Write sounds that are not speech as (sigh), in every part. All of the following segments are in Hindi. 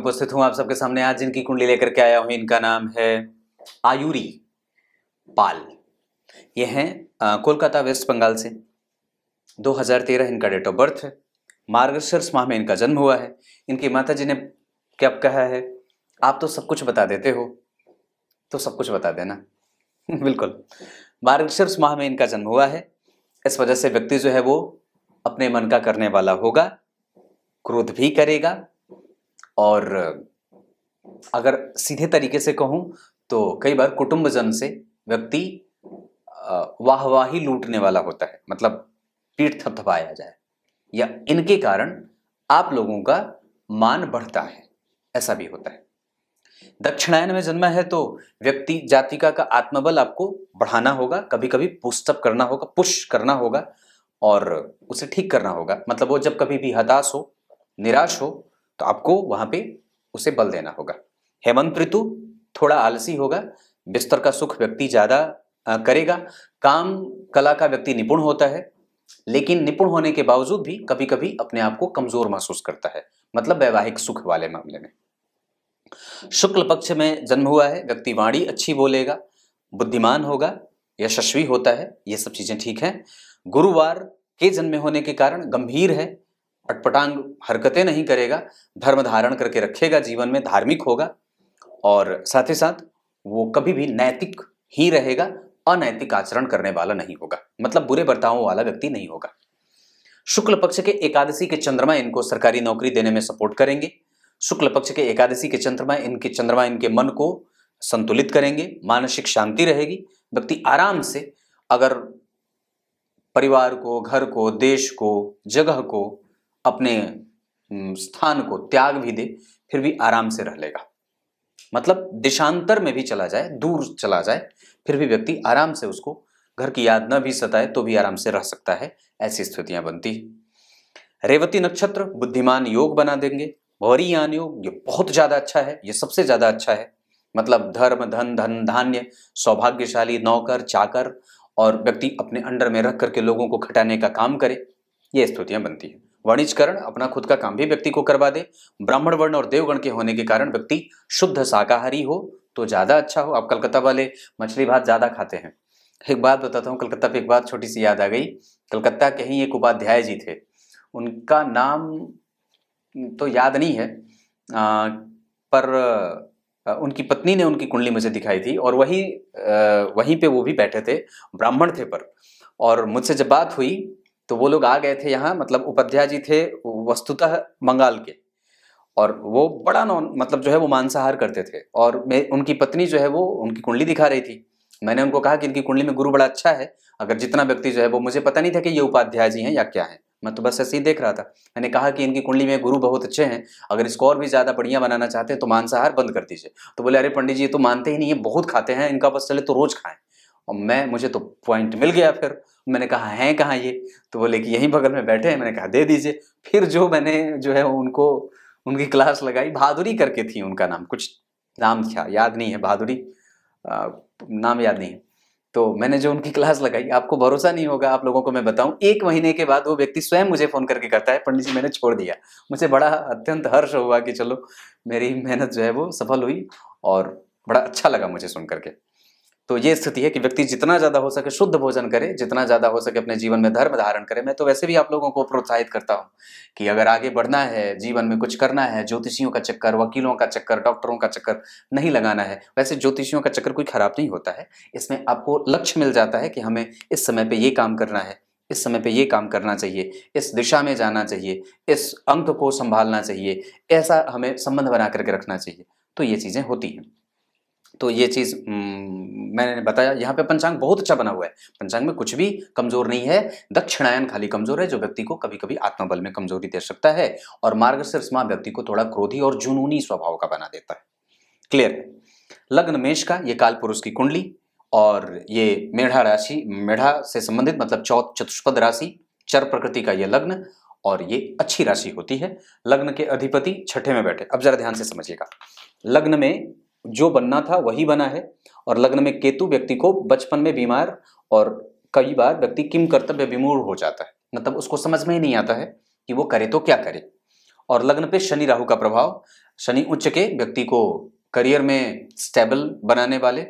में उपस्थित हूँ आप सबके सामने आज जिनकी कुंडली लेकर के आया हूँ इनका नाम है आयुरी पाल ये हैं कोलकाता वेस्ट बंगाल से 2013 इनका डेट ऑफ बर्थ है मार्गशर्स माह में इनका जन्म हुआ है इनकी माता जी ने क्या कहा है आप तो सब कुछ बता देते हो तो सब कुछ बता देना (laughs) बिल्कुल मार्गशर्स माह में इनका जन्म हुआ है इस वजह से व्यक्ति जो है वो अपने मन का करने वाला होगा क्रोध भी करेगा और अगर सीधे तरीके से कहूँ तो कई बार कुटुंबजन से व्यक्ति वाहवाही लूटने वाला होता है मतलब पीठ थपथपाया जाए या इनके कारण आप लोगों का मान बढ़ता है ऐसा भी होता है दक्षिणायन में जन्मा है तो व्यक्ति जातिका का आत्मबल आपको बढ़ाना होगा कभी कभी पुस्तप करना होगा पुश करना होगा और उसे ठीक करना होगा मतलब वो जब कभी भी हताश हो निराश हो तो आपको वहां पे उसे बल देना होगा हेमंत ऋतु थोड़ा आलसी होगा बिस्तर का सुख व्यक्ति ज्यादा करेगा काम कला का व्यक्ति निपुण होता है लेकिन निपुण होने के बावजूद भी कभी कभी अपने आप को कमजोर महसूस करता है मतलब वैवाहिक सुख वाले मामले में शुक्ल पक्ष में जन्म हुआ है व्यक्ति वाणी अच्छी बोलेगा बुद्धिमान होगा यशस्वी होता है ये सब चीजें ठीक है गुरुवार के जन्म होने के कारण गंभीर है अटपटांग हरकतें नहीं करेगा धर्म धारण करके रखेगा जीवन में धार्मिक होगा और साथ ही साथ वो कभी भी नैतिक ही रहेगा अनैतिक आचरण करने वाला नहीं होगा मतलब बुरे बर्तावों वाला व्यक्ति नहीं होगा शुक्ल पक्ष के एकादशी के चंद्रमा इनको सरकारी नौकरी देने में सपोर्ट करेंगे शुक्ल पक्ष के एकादशी के चंद्रमा इनके चंद्रमा इनके मन को संतुलित करेंगे मानसिक शांति रहेगी व्यक्ति आराम से अगर परिवार को घर को देश को जगह को अपने स्थान को त्याग भी दे फिर भी आराम से रह लेगा मतलब देशांतर में भी चला जाए दूर चला जाए फिर भी व्यक्ति आराम से उसको घर की याद न भी सताए तो भी आराम से रह सकता है ऐसी स्थितियां बनती है रेवती नक्षत्र बुद्धिमान योग बना देंगे यान योग ये बहुत ज़्यादा अच्छा है ये सबसे ज़्यादा अच्छा है मतलब धर्म धन धन धान्य सौभाग्यशाली नौकर चाकर और व्यक्ति अपने अंडर में रख करके लोगों को खटाने का काम करे ये स्थितियां बनती हैं वणिजकरण अपना खुद का काम भी व्यक्ति को करवा दे ब्राह्मण वर्ण और देवगण के होने के कारण व्यक्ति शुद्ध शाकाहारी हो तो ज़्यादा अच्छा हो आप कलकत्ता वाले मछली भात ज़्यादा खाते हैं एक बात बताता हूँ कलकत्ता पे एक बात छोटी सी याद आ गई कलकत्ता के ही एक उपाध्याय जी थे उनका नाम तो याद नहीं है आ, पर आ, उनकी पत्नी ने उनकी कुंडली मुझे दिखाई थी और वही आ, वहीं पे वो भी बैठे थे ब्राह्मण थे पर और मुझसे जब बात हुई तो वो लोग आ गए थे यहाँ मतलब उपाध्याय जी थे वस्तुतः बंगाल के और वो बड़ा नॉन मतलब जो है वो मांसाहार करते थे और मैं उनकी पत्नी जो है वो उनकी कुंडली दिखा रही थी मैंने उनको कहा कि इनकी कुंडली में गुरु बड़ा अच्छा है अगर जितना व्यक्ति जो है वो मुझे पता नहीं था कि ये उपाध्याय जी हैं या क्या है मैं तो बस ऐसे ही देख रहा था मैंने कहा कि इनकी कुंडली में गुरु बहुत अच्छे हैं अगर इसको और भी ज़्यादा बढ़िया बनाना चाहते हैं तो मांसाहार बंद कर दीजिए तो बोले अरे पंडित जी ये तो मानते ही नहीं है बहुत खाते हैं इनका बस चले तो रोज़ खाएं और मैं मुझे तो पॉइंट मिल गया फिर मैंने कहा हैं कहाँ ये तो बोले कि यहीं बगल में बैठे हैं मैंने कहा दे दीजिए फिर जो मैंने जो है उनको उनकी क्लास लगाई बहादुरी करके थी उनका नाम कुछ नाम था याद नहीं है बहादुरी नाम याद नहीं है तो मैंने जो उनकी क्लास लगाई आपको भरोसा नहीं होगा आप लोगों को मैं बताऊं एक महीने के बाद वो व्यक्ति स्वयं मुझे फ़ोन करके करता है पंडित जी मैंने छोड़ दिया मुझे बड़ा अत्यंत हर्ष हुआ कि चलो मेरी मेहनत जो है वो सफल हुई और बड़ा अच्छा लगा मुझे सुन करके तो ये स्थिति है कि व्यक्ति जितना ज़्यादा हो सके शुद्ध भोजन करे जितना ज़्यादा हो सके अपने जीवन में धर्म धारण करे मैं तो वैसे भी आप लोगों को प्रोत्साहित करता हूँ कि अगर आगे बढ़ना है जीवन में कुछ करना है ज्योतिषियों का चक्कर वकीलों का चक्कर डॉक्टरों का चक्कर नहीं लगाना है वैसे ज्योतिषियों का चक्कर कोई ख़राब नहीं होता है इसमें आपको लक्ष्य मिल जाता है कि हमें इस समय पर ये काम करना है इस समय पे ये काम करना चाहिए इस दिशा में जाना चाहिए इस अंक को संभालना चाहिए ऐसा हमें संबंध बना करके रखना चाहिए तो ये चीज़ें होती हैं तो ये चीज़ मैंने बताया यहाँ पे पंचांग बहुत अच्छा बना हुआ है पंचांग में कुछ भी कमजोर नहीं है दक्षिणायन खाली कमजोर है जो व्यक्ति को कभी कभी आत्मबल में कमजोरी दे सकता है और मार्ग सिरसमा व्यक्ति को थोड़ा क्रोधी और जुनूनी स्वभाव का बना देता है क्लियर लग्न मेष का ये काल पुरुष की कुंडली और ये मेढा राशि मेढा से संबंधित मतलब चौथ चतुष्पद राशि चर प्रकृति का ये लग्न और ये अच्छी राशि होती है लग्न के अधिपति छठे में बैठे अब जरा ध्यान से समझिएगा लग्न में जो बनना था वही बना है और लग्न में केतु व्यक्ति को बचपन में बीमार और कई बार व्यक्ति किम कर्तव्य विमूढ़ हो जाता है मतलब उसको समझ में ही नहीं आता है कि वो करे तो क्या करे और लग्न पे शनि राहु का प्रभाव शनि उच्च के व्यक्ति को करियर में स्टेबल बनाने वाले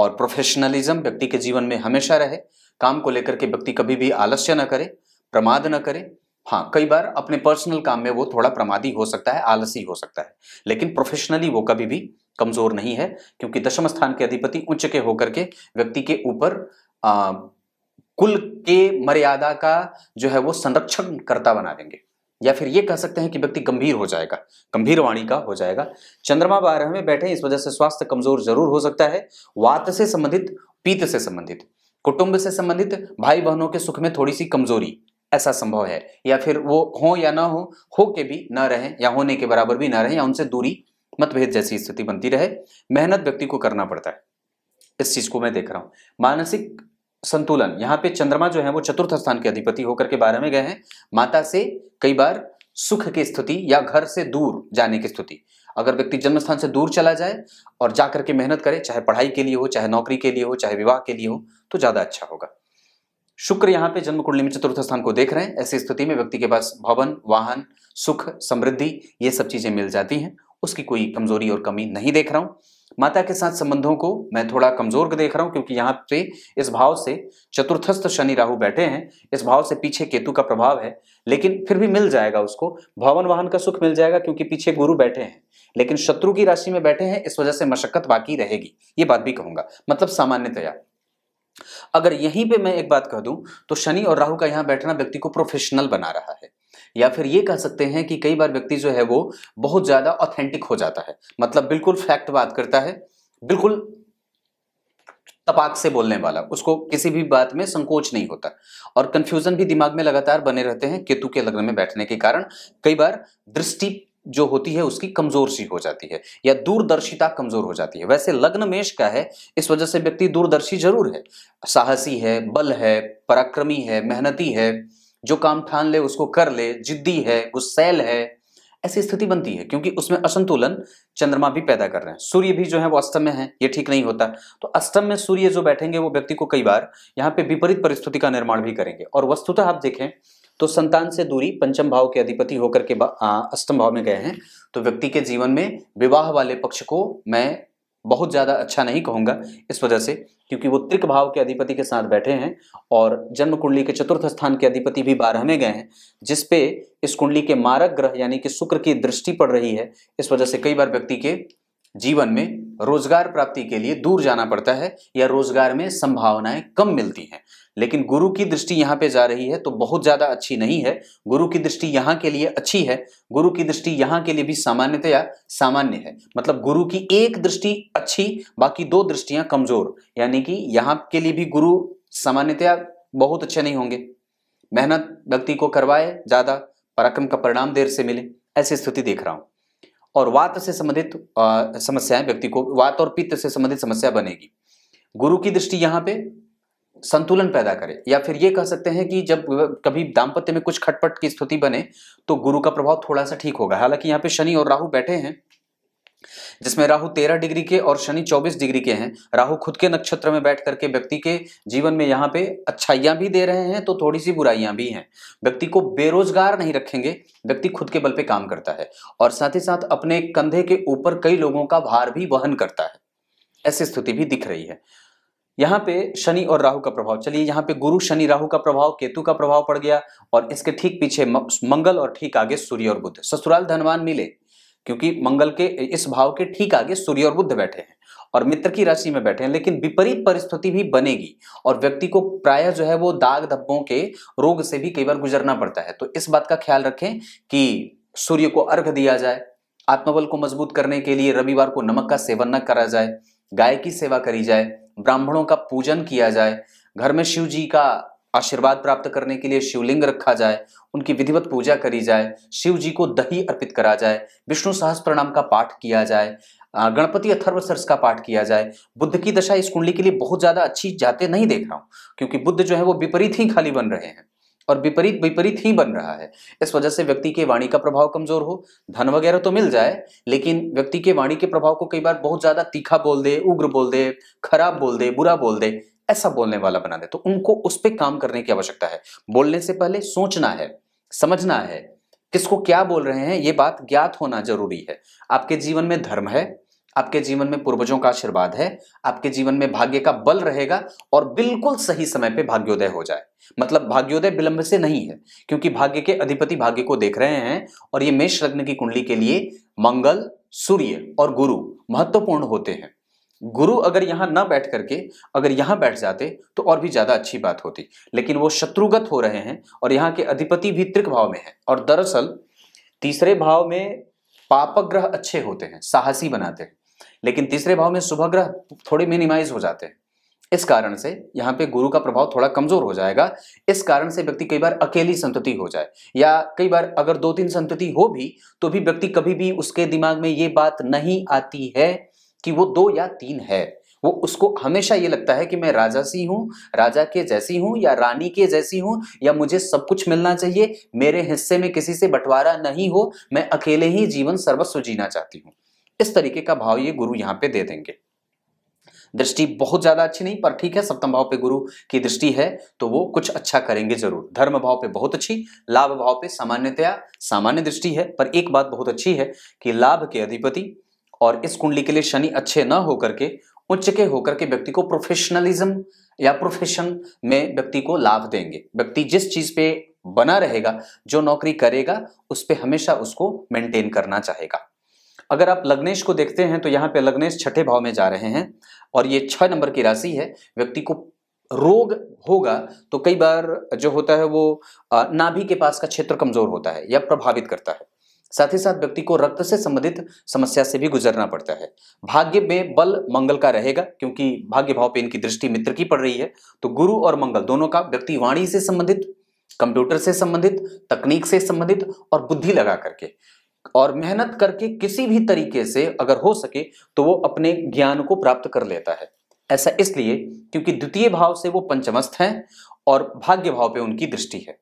और प्रोफेशनलिज्म व्यक्ति के जीवन में हमेशा रहे काम को लेकर के व्यक्ति कभी भी आलस्य न करे प्रमाद न करे हाँ कई बार अपने पर्सनल काम में वो थोड़ा प्रमादी हो सकता है आलसी हो सकता है लेकिन प्रोफेशनली वो कभी भी कमजोर नहीं है क्योंकि दशम स्थान के अधिपति उच्च के होकर के व्यक्ति के ऊपर कुल के मर्यादा का जो है वो संरक्षण करता बना देंगे या फिर ये कह सकते हैं कि व्यक्ति गंभीर हो जाएगा गंभीर वाणी का हो जाएगा चंद्रमा बारह में बैठे इस वजह से स्वास्थ्य कमजोर जरूर हो सकता है वात से संबंधित पीत से संबंधित कुटुंब से संबंधित भाई बहनों के सुख में थोड़ी सी कमजोरी ऐसा संभव है या फिर वो हो या ना हो हो के भी ना रहें या होने के बराबर भी ना रहें या उनसे दूरी मतभेद जैसी स्थिति बनती रहे मेहनत व्यक्ति को करना पड़ता है इस चीज को मैं देख रहा हूं मानसिक संतुलन यहाँ पे चंद्रमा जो है वो चतुर्थ स्थान के अधिपति होकर के बारे में गए हैं माता से कई बार सुख की स्थिति या घर से दूर जाने की स्थिति अगर व्यक्ति जन्म स्थान से दूर चला जाए और जाकर के मेहनत करे चाहे पढ़ाई के लिए हो चाहे नौकरी के लिए हो चाहे विवाह के लिए हो तो ज्यादा अच्छा होगा शुक्र यहाँ पे जन्म कुंडली में चतुर्थ स्थान को देख रहे हैं ऐसी स्थिति में व्यक्ति के पास भवन वाहन सुख समृद्धि ये सब चीजें मिल जाती हैं उसकी कोई कमजोरी और कमी नहीं देख रहा हूँ माता के साथ संबंधों को मैं थोड़ा कमजोर देख रहा हूँ क्योंकि यहाँ पे इस भाव से चतुर्थस्थ शनि राहु बैठे हैं इस भाव से पीछे केतु का प्रभाव है लेकिन फिर भी मिल जाएगा उसको भवन वाहन का सुख मिल जाएगा क्योंकि पीछे गुरु बैठे हैं लेकिन शत्रु की राशि में बैठे हैं इस वजह से मशक्कत बाकी रहेगी ये बात भी कहूंगा मतलब सामान्यतया अगर यहीं पे मैं एक बात कह दूं तो शनि और राहु का यहाँ बैठना व्यक्ति को प्रोफेशनल बना रहा है या फिर ये कह सकते हैं कि कई बार व्यक्ति जो है वो बहुत ज़्यादा ऑथेंटिक हो जाता है मतलब बिल्कुल फैक्ट बात करता है बिल्कुल तपाक से बोलने वाला उसको किसी भी बात में संकोच नहीं होता और कंफ्यूजन भी दिमाग में लगातार बने रहते हैं केतु के लग्न में बैठने के कारण कई बार दृष्टि जो होती है उसकी कमजोर सी हो जाती है या दूरदर्शिता कमजोर हो जाती है वैसे लग्न मेष का है इस वजह से व्यक्ति दूरदर्शी जरूर है साहसी है बल है पराक्रमी है मेहनती है जो काम ठान ले उसको कर ले जिद्दी है गुस्सैल है ऐसी स्थिति बनती है क्योंकि उसमें असंतुलन चंद्रमा भी पैदा कर रहे हैं सूर्य भी जो है वो अष्टम में है ये ठीक नहीं होता तो अष्टम में सूर्य जो बैठेंगे वो व्यक्ति को कई बार यहाँ पे विपरीत परिस्थिति का निर्माण भी करेंगे और वस्तुतः आप देखें तो संतान से दूरी पंचम भाव के अधिपति होकर के अष्टम भाव में गए हैं तो व्यक्ति के जीवन में विवाह वाले पक्ष को मैं बहुत ज़्यादा अच्छा नहीं कहूँगा इस वजह से क्योंकि वो त्रिक भाव के अधिपति के साथ बैठे हैं और जन्म कुंडली के चतुर्थ स्थान के अधिपति भी बारहवें गए हैं जिसपे इस कुंडली के मारक ग्रह यानी कि शुक्र की दृष्टि पड़ रही है इस वजह से कई बार व्यक्ति के जीवन में रोजगार प्राप्ति के लिए दूर जाना पड़ता है या रोजगार में संभावनाएं कम मिलती हैं लेकिन गुरु की दृष्टि यहाँ पे जा रही है तो बहुत ज़्यादा अच्छी नहीं है गुरु की दृष्टि यहाँ के लिए अच्छी है गुरु की दृष्टि यहाँ के लिए भी सामान्यतया सामान्य है मतलब गुरु की एक दृष्टि अच्छी बाकी दो दृष्टियां कमज़ोर यानी कि यहाँ के लिए भी गुरु सामान्यतया बहुत अच्छे नहीं होंगे मेहनत व्यक्ति को करवाए ज़्यादा पराक्रम का परिणाम देर से मिले ऐसी स्थिति देख रहा हूँ और वात से संबंधित समस्याएं व्यक्ति को वात और पित्त से संबंधित समस्या बनेगी गुरु की दृष्टि यहाँ पे संतुलन पैदा करे या फिर ये कह सकते हैं कि जब कभी दाम्पत्य में कुछ खटपट की स्थिति बने तो गुरु का प्रभाव थोड़ा सा ठीक होगा हालांकि यहाँ पे शनि और राहु बैठे हैं जिसमें राहु तेरह डिग्री के और शनि चौबीस डिग्री के हैं राहु खुद के नक्षत्र में बैठ करके व्यक्ति के जीवन में यहाँ पे अच्छाइयां भी दे रहे हैं तो थोड़ी सी बुराइयां भी हैं व्यक्ति को बेरोजगार नहीं रखेंगे व्यक्ति खुद के बल पे काम करता है और साथ ही साथ अपने कंधे के ऊपर कई लोगों का भार भी वहन करता है ऐसी स्थिति भी दिख रही है यहाँ पे शनि और राहु का प्रभाव चलिए यहाँ पे गुरु शनि राहु का प्रभाव केतु का प्रभाव पड़ गया और इसके ठीक पीछे मंगल और ठीक आगे सूर्य और बुद्ध ससुराल धनवान मिले क्योंकि मंगल के इस भाव के ठीक आगे सूर्य और बुद्ध बैठे हैं और मित्र की राशि में बैठे हैं लेकिन विपरीत परिस्थिति भी बनेगी और व्यक्ति को प्राय जो है वो दाग धब्बों के रोग से भी कई बार गुजरना पड़ता है तो इस बात का ख्याल रखें कि सूर्य को अर्घ दिया जाए आत्मबल को मजबूत करने के लिए रविवार को नमक का सेवन न करा जाए गाय की सेवा करी जाए ब्राह्मणों का पूजन किया जाए घर में शिव जी का आशीर्वाद प्राप्त करने के लिए शिवलिंग रखा जाए उनकी विधिवत पूजा करी जाए शिव जी को दही अर्पित करा जाए विष्णु सहस प्रणाम का पाठ किया जाए गणपति अथर्व सरस का पाठ किया जाए बुद्ध की दशा इस कुंडली के लिए बहुत ज़्यादा अच्छी जाते नहीं देख रहा हूँ क्योंकि बुद्ध जो है वो विपरीत ही खाली बन रहे हैं और विपरीत विपरीत ही बन रहा है इस वजह से व्यक्ति के वाणी का प्रभाव कमजोर हो धन वगैरह तो मिल जाए लेकिन व्यक्ति के वाणी के प्रभाव को कई बार बहुत ज्यादा तीखा बोल दे उग्र बोल दे खराब बोल दे बुरा बोल दे ऐसा बोलने वाला बना दे तो उनको उस पर काम करने की आवश्यकता है बोलने से पहले सोचना है समझना है किसको क्या बोल रहे हैं ये बात ज्ञात होना जरूरी है आपके जीवन में धर्म है आपके जीवन में पूर्वजों का आशीर्वाद है आपके जीवन में भाग्य का बल रहेगा और बिल्कुल सही समय पे भाग्योदय हो जाए मतलब भाग्योदय विलंब से नहीं है क्योंकि भाग्य के अधिपति भाग्य को देख रहे हैं और ये मेष लग्न की कुंडली के लिए मंगल सूर्य और गुरु महत्वपूर्ण होते हैं गुरु अगर यहां ना बैठ करके अगर यहां बैठ जाते तो और भी ज्यादा अच्छी बात होती लेकिन वो शत्रुगत हो रहे हैं और यहाँ के अधिपति भी त्रिक भाव में है और दरअसल तीसरे भाव में पापग्रह अच्छे होते हैं साहसी बनाते हैं लेकिन तीसरे भाव में शुभ ग्रह थोड़े मिनिमाइज हो जाते हैं इस कारण से यहाँ पे गुरु का प्रभाव थोड़ा कमजोर हो जाएगा इस कारण से व्यक्ति कई बार अकेली संतति हो जाए या कई बार अगर दो तीन संतति हो भी तो भी व्यक्ति कभी भी उसके दिमाग में ये बात नहीं आती है कि वो दो या तीन है वो उसको हमेशा ये लगता है कि मैं राजा सी हूँ राजा के जैसी हूँ या रानी के जैसी हूँ या मुझे सब कुछ मिलना चाहिए मेरे हिस्से में किसी से बंटवारा नहीं हो मैं अकेले ही जीवन सर्वस्व जीना चाहती हूँ इस तरीके का भाव ये गुरु यहाँ पे दे देंगे दृष्टि बहुत ज्यादा अच्छी नहीं पर ठीक है सप्तम भाव पे गुरु की दृष्टि है तो वो कुछ अच्छा करेंगे जरूर धर्म भाव पे बहुत अच्छी लाभ भाव पे सामान्यतया सामान्य दृष्टि है पर एक बात बहुत अच्छी है कि लाभ के अधिपति और इस कुंडली के लिए शनि अच्छे ना होकर के उच्च के होकर के व्यक्ति को प्रोफेशनलिज्म या प्रोफेशन में व्यक्ति को लाभ देंगे व्यक्ति जिस चीज पे बना रहेगा जो नौकरी करेगा उस पर हमेशा उसको मेंटेन करना चाहेगा अगर आप लग्नेश को देखते हैं तो यहाँ पे लग्नेश छठे भाव में जा रहे हैं और ये छह नंबर की राशि है व्यक्ति को रोग होगा तो कई बार जो होता है वो नाभि के पास का क्षेत्र कमजोर होता है या प्रभावित करता है साथ ही साथ व्यक्ति को रक्त से संबंधित समस्या से भी गुजरना पड़ता है भाग्य में बल मंगल का रहेगा क्योंकि भाग्य भाव पे इनकी दृष्टि मित्र की पड़ रही है तो गुरु और मंगल दोनों का व्यक्ति वाणी से संबंधित कंप्यूटर से संबंधित तकनीक से संबंधित और बुद्धि लगा करके और मेहनत करके किसी भी तरीके से अगर हो सके तो वो अपने ज्ञान को प्राप्त कर लेता है ऐसा इसलिए क्योंकि द्वितीय भाव से वो पंचमस्थ हैं और भाग्य भाव पे उनकी दृष्टि है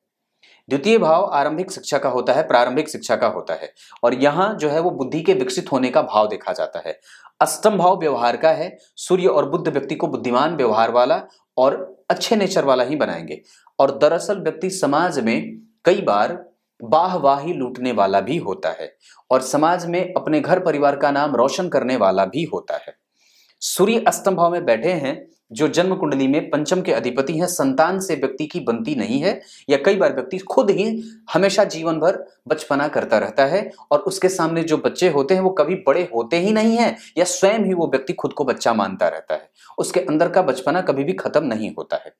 द्वितीय भाव आरंभिक शिक्षा का होता है प्रारंभिक शिक्षा का होता है और यहाँ जो है वो बुद्धि के विकसित होने का भाव देखा जाता है अष्टम भाव व्यवहार का है सूर्य और बुद्ध व्यक्ति को बुद्धिमान व्यवहार वाला और अच्छे नेचर वाला ही बनाएंगे और दरअसल व्यक्ति समाज में कई बार बाहवाही लूटने वाला भी होता है और समाज में अपने घर परिवार का नाम रोशन करने वाला भी होता है सूर्य अस्तम भाव में बैठे हैं जो जन्म कुंडली में पंचम के अधिपति हैं संतान से व्यक्ति की बनती नहीं है या कई बार व्यक्ति खुद ही हमेशा जीवन भर बचपना करता रहता है और उसके सामने जो बच्चे होते हैं वो कभी बड़े होते ही नहीं हैं या स्वयं ही वो व्यक्ति खुद को बच्चा मानता रहता है उसके अंदर का बचपना कभी भी खत्म नहीं होता है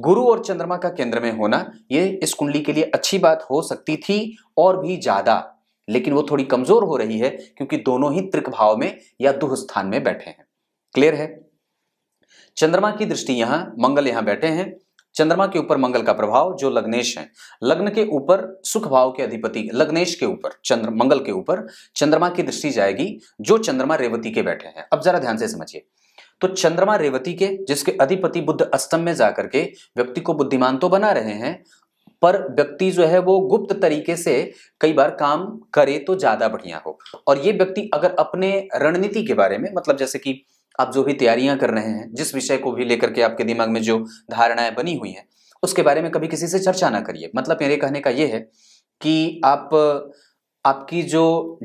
गुरु और चंद्रमा का केंद्र में होना ये इस कुंडली के लिए अच्छी बात हो सकती थी और भी ज़्यादा लेकिन वो थोड़ी कमज़ोर हो रही है क्योंकि दोनों ही त्रिक भाव में या दुह स्थान में बैठे हैं क्लियर है चंद्रमा की दृष्टि यहां मंगल यहां बैठे हैं चंद्रमा के ऊपर मंगल का प्रभाव जो लग्नेश है लग्न के ऊपर सुख भाव के अधिपति लग्नेश के ऊपर चंद्र मंगल के ऊपर चंद्रमा की दृष्टि जाएगी जो चंद्रमा रेवती के बैठे हैं अब जरा ध्यान से समझिए तो चंद्रमा रेवती के जिसके अधिपति बुद्ध अस्तम में जाकर के व्यक्ति को बुद्धिमान तो बना रहे हैं पर व्यक्ति जो है वो गुप्त तरीके से कई बार काम करे तो ज्यादा बढ़िया हो और ये व्यक्ति अगर अपने रणनीति के बारे में मतलब जैसे कि आप जो भी तैयारियां कर रहे हैं जिस विषय को भी लेकर के आपके दिमाग में जो धारणाएं बनी हुई हैं उसके बारे में कभी किसी से चर्चा ना करिए मतलब मेरे कहने का ये है कि आप आपकी जो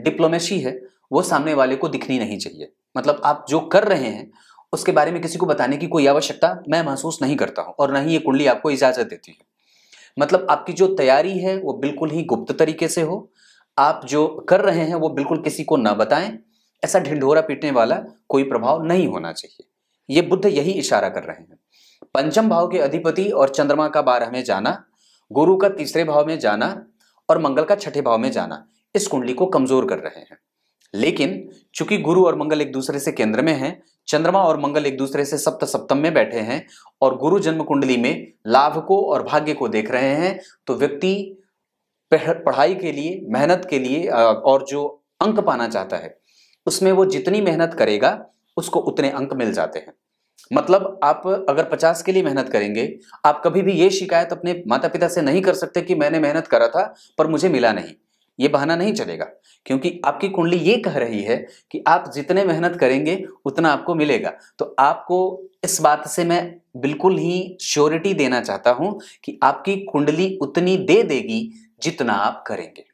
डिप्लोमेसी है वो सामने वाले को दिखनी नहीं चाहिए मतलब आप जो कर रहे हैं उसके बारे में किसी को बताने की कोई आवश्यकता मैं महसूस नहीं करता हूँ और ना ही ये कुंडली आपको इजाज़त देती है मतलब आपकी जो तैयारी है वो बिल्कुल ही गुप्त तरीके से हो आप जो कर रहे हैं वो बिल्कुल किसी को ना बताएं ऐसा ढिंढोरा पीटने वाला कोई प्रभाव नहीं होना चाहिए ये बुद्ध यही इशारा कर रहे हैं पंचम भाव के अधिपति और चंद्रमा का बारह में जाना गुरु का तीसरे भाव में जाना और मंगल का छठे भाव में जाना इस कुंडली को कमजोर कर रहे हैं लेकिन चूंकि गुरु और मंगल एक दूसरे से केंद्र में हैं चंद्रमा और मंगल एक दूसरे से सप्त सप्तम में बैठे हैं और गुरु जन्म कुंडली में लाभ को और भाग्य को देख रहे हैं तो व्यक्ति पढ़ाई के लिए मेहनत के लिए और जो अंक पाना चाहता है उसमें वो जितनी मेहनत करेगा उसको उतने अंक मिल जाते हैं मतलब आप अगर 50 के लिए मेहनत करेंगे आप कभी भी ये शिकायत अपने माता पिता से नहीं कर सकते कि मैंने मेहनत करा था पर मुझे मिला नहीं ये बहाना नहीं चलेगा क्योंकि आपकी कुंडली ये कह रही है कि आप जितने मेहनत करेंगे उतना आपको मिलेगा तो आपको इस बात से मैं बिल्कुल ही श्योरिटी देना चाहता हूं कि आपकी कुंडली उतनी दे देगी जितना आप करेंगे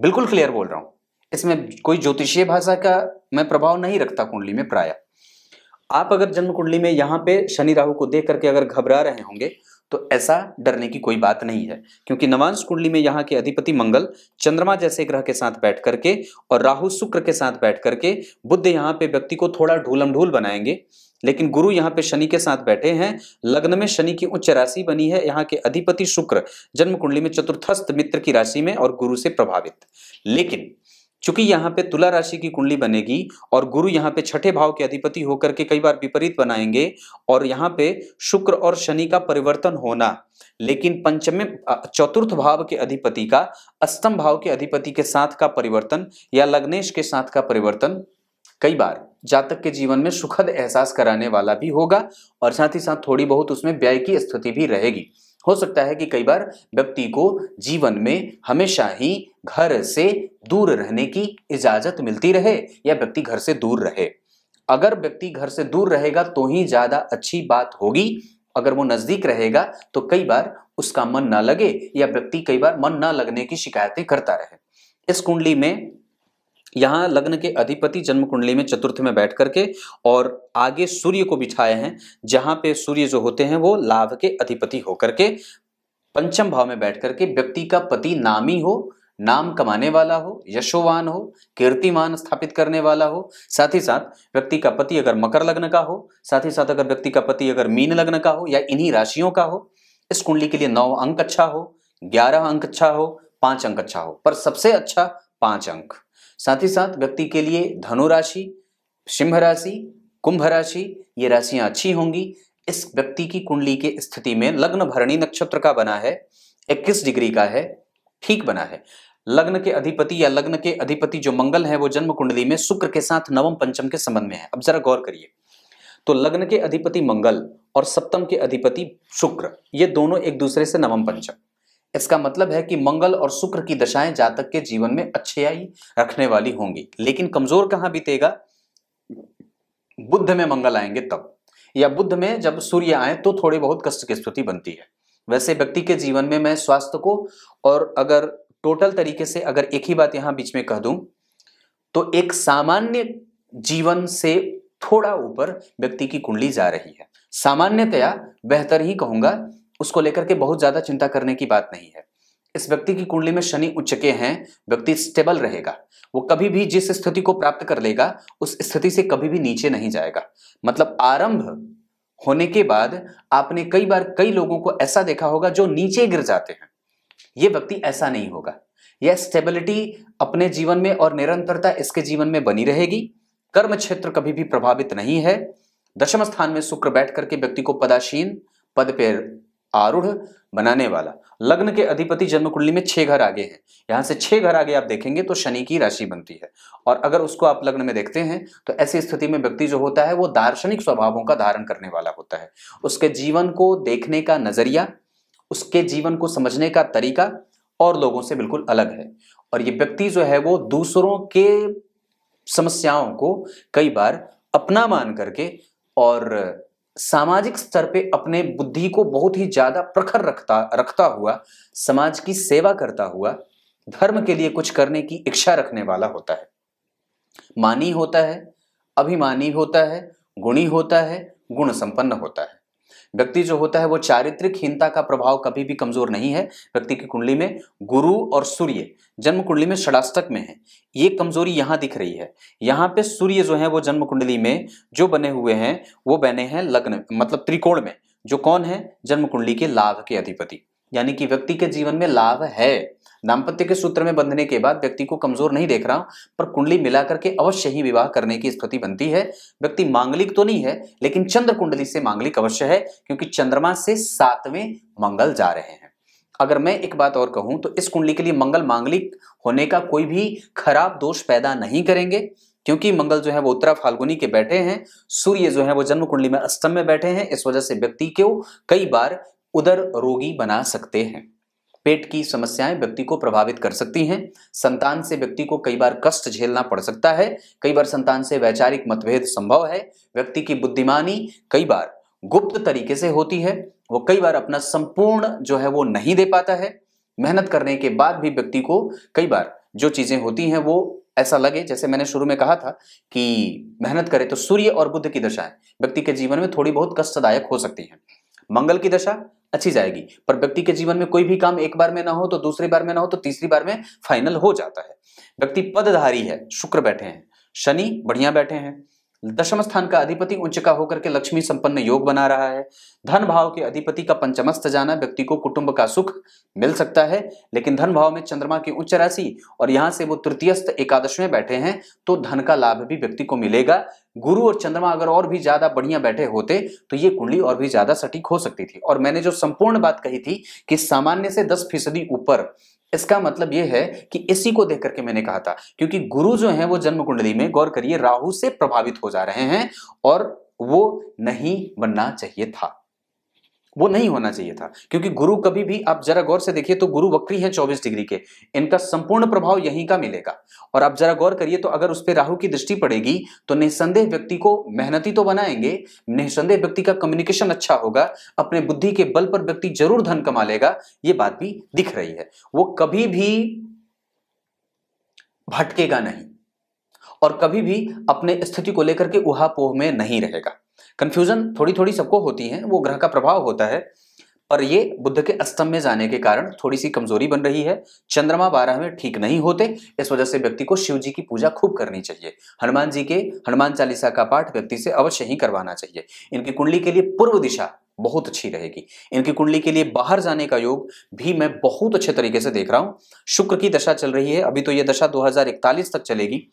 बिल्कुल क्लियर बोल रहा हूं इसमें कोई ज्योतिषीय भाषा का मैं प्रभाव नहीं रखता कुंडली में प्राय आप अगर जन्म कुंडली में यहां पे शनि राहु को देख करके अगर घबरा रहे होंगे तो ऐसा डरने की कोई बात नहीं है क्योंकि नवांश कुंडली में यहाँ के अधिपति मंगल चंद्रमा जैसे ग्रह के साथ बैठ करके और राहु शुक्र के साथ बैठ करके बुद्ध यहाँ पे व्यक्ति को थोड़ा ढूलम ढूल बनाएंगे लेकिन गुरु यहाँ पे शनि के साथ बैठे हैं लग्न में शनि की उच्च राशि बनी है यहाँ के अधिपति शुक्र जन्म कुंडली में चतुर्थस्थ मित्र की राशि में और गुरु से प्रभावित लेकिन चूंकि यहाँ पे तुला राशि की कुंडली बनेगी और गुरु यहाँ पे छठे भाव के अधिपति होकर के कई बार विपरीत बनाएंगे और यहाँ पे शुक्र और शनि का परिवर्तन होना लेकिन पंचमे चतुर्थ भाव के अधिपति का अष्टम भाव के अधिपति के साथ का परिवर्तन या लग्नेश के साथ का परिवर्तन कई बार जातक के जीवन में सुखद एहसास कराने वाला भी होगा और साथ ही साथ थोड़ी बहुत उसमें व्यय की स्थिति भी रहेगी हो सकता है कि कई बार व्यक्ति को जीवन में हमेशा ही घर से दूर रहने की इजाजत मिलती रहे या व्यक्ति घर से दूर रहे अगर व्यक्ति घर से दूर रहेगा तो ही ज्यादा अच्छी बात होगी अगर वो नजदीक रहेगा तो कई बार उसका मन ना लगे या व्यक्ति कई बार मन ना लगने की शिकायतें करता रहे इस कुंडली में यहाँ लग्न के अधिपति जन्म कुंडली में चतुर्थ में बैठ करके और आगे सूर्य को बिछाए हैं जहाँ पे सूर्य जो होते हैं वो लाभ के अधिपति होकर के पंचम भाव में बैठ करके व्यक्ति का पति नामी हो नाम कमाने वाला हो यशोवान हो कीर्तिमान स्थापित करने वाला हो साथ ही साथ व्यक्ति का पति अगर मकर लग्न का हो साथ ही साथ अगर व्यक्ति का पति अगर मीन लग्न का हो या इन्हीं राशियों का हो इस कुंडली के लिए नौ अंक अच्छा हो ग्यारह अंक अच्छा हो पांच अंक अच्छा हो पर सबसे अच्छा पांच अंक साथ ही साथ व्यक्ति के लिए धनु राशि सिंह राशि कुंभ राशि ये राशियां अच्छी होंगी इस व्यक्ति की कुंडली की स्थिति में लग्न भरणी नक्षत्र का बना है 21 डिग्री का है ठीक बना है लग्न के अधिपति या लग्न के अधिपति जो मंगल है वो जन्म कुंडली में शुक्र के साथ नवम पंचम के संबंध में है अब जरा गौर करिए तो लग्न के अधिपति मंगल और सप्तम के अधिपति शुक्र ये दोनों एक दूसरे से नवम पंचम इसका मतलब है कि मंगल और शुक्र की दशाएं जातक के जीवन में अच्छाई रखने वाली होंगी लेकिन कमजोर कहां बीतेगा बुद्ध में मंगल आएंगे तब या बुद्ध में जब सूर्य आए तो थोड़ी बहुत कष्ट की स्थिति बनती है वैसे व्यक्ति के जीवन में मैं स्वास्थ्य को और अगर टोटल तरीके से अगर एक ही बात यहां बीच में कह दूं तो एक सामान्य जीवन से थोड़ा ऊपर व्यक्ति की कुंडली जा रही है सामान्यतया बेहतर ही कहूंगा उसको लेकर के बहुत ज़्यादा चिंता करने की बात नहीं है इस व्यक्ति की कुंडली में शनि उच्च के हैं व्यक्ति स्टेबल रहेगा वो कभी भी जिस स्थिति को प्राप्त कर लेगा उस स्थिति से कभी भी नीचे नहीं जाएगा मतलब आरंभ होने के बाद आपने कई बार कई लोगों को ऐसा देखा होगा जो नीचे गिर जाते हैं ये व्यक्ति ऐसा नहीं होगा यह स्टेबिलिटी अपने जीवन में और निरंतरता इसके जीवन में बनी रहेगी कर्म क्षेत्र कभी भी प्रभावित नहीं है दशम स्थान में शुक्र बैठ करके व्यक्ति को पदाशीन पद पर आरूढ़ बनाने वाला लग्न के अधिपति जन्म कुंडली में छह घर आगे हैं यहां से छह घर आगे आप देखेंगे तो शनि की राशि बनती है और अगर उसको आप लग्न में देखते हैं तो ऐसी स्थिति में व्यक्ति जो होता है वो दार्शनिक स्वभावों का धारण करने वाला होता है उसके जीवन को देखने का नजरिया उसके जीवन को समझने का तरीका और लोगों से बिल्कुल अलग है और ये व्यक्ति जो है वो दूसरों के समस्याओं को कई बार अपना मान करके और सामाजिक स्तर पे अपने बुद्धि को बहुत ही ज्यादा प्रखर रखता रखता हुआ समाज की सेवा करता हुआ धर्म के लिए कुछ करने की इच्छा रखने वाला होता है मानी होता है अभिमानी होता है गुणी होता है गुण संपन्न होता है व्यक्ति जो होता है वो चारित्रिक हीनता का प्रभाव कभी भी कमजोर नहीं है व्यक्ति की कुंडली में गुरु और सूर्य जन्म कुंडली में षडाष्टक में है ये कमजोरी यहाँ दिख रही है यहाँ पे सूर्य जो है वो जन्म कुंडली में जो बने हुए हैं वो बने हैं लग्न मतलब त्रिकोण में जो कौन है जन्म कुंडली के लाभ के अधिपति यानी कि व्यक्ति के जीवन में लाभ है दाम्पत्य के सूत्र में बंधने के बाद व्यक्ति को कमजोर नहीं देख रहा पर कुंडली मिलाकर के अवश्य ही विवाह करने की स्थिति बनती है व्यक्ति मांगलिक तो नहीं है लेकिन चंद्र कुंडली से मांगलिक अवश्य है क्योंकि चंद्रमा से सातवें मंगल जा रहे हैं अगर मैं एक बात और कहूं तो इस कुंडली के लिए मंगल मांगलिक होने का कोई भी खराब दोष पैदा नहीं करेंगे क्योंकि मंगल जो है वो उत्तरा फाल्गुनी के बैठे हैं सूर्य जो है वो जन्म कुंडली में अष्टम में बैठे हैं इस वजह से व्यक्ति को कई बार उदर रोगी बना सकते हैं पेट की समस्याएं व्यक्ति को प्रभावित कर सकती हैं संतान से व्यक्ति को कई बार कष्ट झेलना पड़ सकता है कई बार संतान से वैचारिक मतभेद संभव है व्यक्ति की बुद्धिमानी कई बार गुप्त तरीके से होती है वो कई बार अपना संपूर्ण जो है वो नहीं दे पाता है मेहनत करने के बाद भी व्यक्ति को कई बार जो चीज़ें होती हैं वो ऐसा लगे जैसे मैंने शुरू में कहा था कि मेहनत करे तो सूर्य और बुद्ध की दशाएं व्यक्ति के जीवन में थोड़ी बहुत कष्टदायक हो सकती हैं मंगल की दशा अच्छी जाएगी पर व्यक्ति के जीवन में कोई भी काम एक बार में ना हो तो दूसरी बार में ना हो तो तीसरी बार में फाइनल हो जाता है व्यक्ति पदधारी है शुक्र बैठे हैं शनि बढ़िया बैठे हैं दशम स्थान का अधिपति उच्च का होकर के लक्ष्मी संपन्न योग बना रहा है धन भाव के अधिपति का पंचमस्त जाना व्यक्ति को कुटुंब का सुख मिल सकता है लेकिन धन भाव में चंद्रमा की उच्च राशि और यहां से वो तृतीयस्त एकादश में बैठे हैं तो धन का लाभ भी व्यक्ति को मिलेगा गुरु और चंद्रमा अगर और भी ज्यादा बढ़िया बैठे होते तो ये कुंडली और भी ज्यादा सटीक हो सकती थी और मैंने जो संपूर्ण बात कही थी कि सामान्य से दस फीसदी ऊपर इसका मतलब यह है कि इसी को देख करके मैंने कहा था क्योंकि गुरु जो है वो जन्म कुंडली में गौर करिए राहु से प्रभावित हो जा रहे हैं और वो नहीं बनना चाहिए था वो नहीं होना हम्म। चाहिए था क्योंकि गुरु कभी भी आप जरा गौर से देखिए तो गुरु वक्री है 24 डिग्री के इनका संपूर्ण प्रभाव यहीं का मिलेगा और आप जरा गौर करिए तो अगर उस पर राहु की दृष्टि पड़ेगी तो निसंदेह व्यक्ति को मेहनती तो बनाएंगे निसंदेह व्यक्ति का कम्युनिकेशन अच्छा होगा अपने बुद्धि के बल पर व्यक्ति जरूर धन कमा लेगा ये बात भी दिख रही है वो कभी भी भटकेगा नहीं और कभी भी अपने स्थिति को लेकर के उहापोह में नहीं रहेगा कन्फ्यूजन थोड़ी थोड़ी सबको होती है वो ग्रह का प्रभाव होता है पर ये बुद्ध के अस्तम में जाने के कारण थोड़ी सी कमजोरी बन रही है चंद्रमा बारह में ठीक नहीं होते इस वजह से व्यक्ति को शिव जी की पूजा खूब करनी चाहिए हनुमान जी के हनुमान चालीसा का पाठ व्यक्ति से अवश्य ही करवाना चाहिए इनकी कुंडली के लिए पूर्व दिशा बहुत अच्छी रहेगी इनकी कुंडली के लिए बाहर जाने का योग भी मैं बहुत अच्छे तरीके से देख रहा हूँ शुक्र की दशा चल रही है अभी तो ये दशा दो तक चलेगी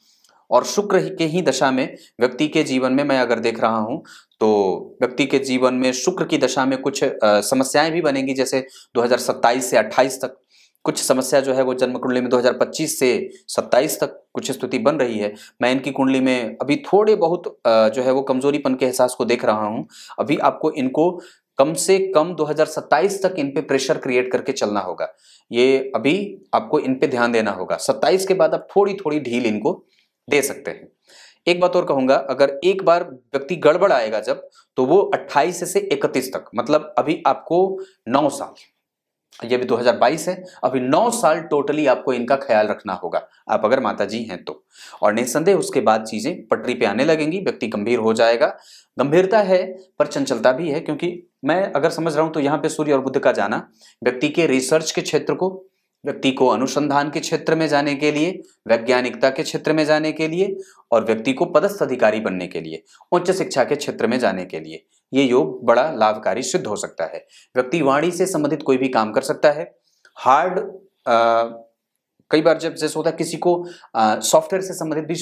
और शुक्र के ही दशा में व्यक्ति के जीवन में मैं अगर देख रहा हूँ तो व्यक्ति के जीवन में शुक्र की दशा में कुछ समस्याएं भी बनेंगी जैसे 2027 से 28 तक कुछ समस्या जो है वो जन्म कुंडली में 2025 से 27 तक कुछ स्थिति बन रही है मैं इनकी कुंडली में अभी थोड़े बहुत जो है वो कमजोरीपन के एहसास को देख रहा हूँ अभी आपको इनको कम से कम 2027 तक इन पे प्रेशर क्रिएट करके चलना होगा ये अभी आपको इन पे ध्यान देना होगा 27 के बाद आप थोड़ी थोड़ी ढील इनको दे सकते हैं एक बात और कहूंगा अगर एक बार व्यक्ति गड़बड़ आएगा जब तो वो 28 से 31 तक मतलब अभी आपको 9 साल ये भी 2022 है अभी 9 साल टोटली आपको इनका ख्याल रखना होगा आप अगर माता जी हैं तो और निस्संदेह उसके बाद चीजें पटरी पे आने लगेंगी व्यक्ति गंभीर हो जाएगा गंभीरता है पर चंचलता भी है क्योंकि मैं अगर समझ रहा हूं तो यहाँ पे सूर्य और बुद्ध का जाना व्यक्ति के रिसर्च के क्षेत्र को व्यक्ति को अनुसंधान के क्षेत्र में जाने के लिए वैज्ञानिकता के क्षेत्र में जाने के लिए और व्यक्ति को पदस्थ अधिकारी बनने के लिए उच्च शिक्षा के क्षेत्र में जाने के लिए ये योग बड़ा लाभकारी सिद्ध हो सकता है व्यक्ति वाणी से संबंधित कोई भी काम कर सकता है हार्ड कई बार जब जैसे होता है किसी को सॉफ्टवेयर से संबंधित भी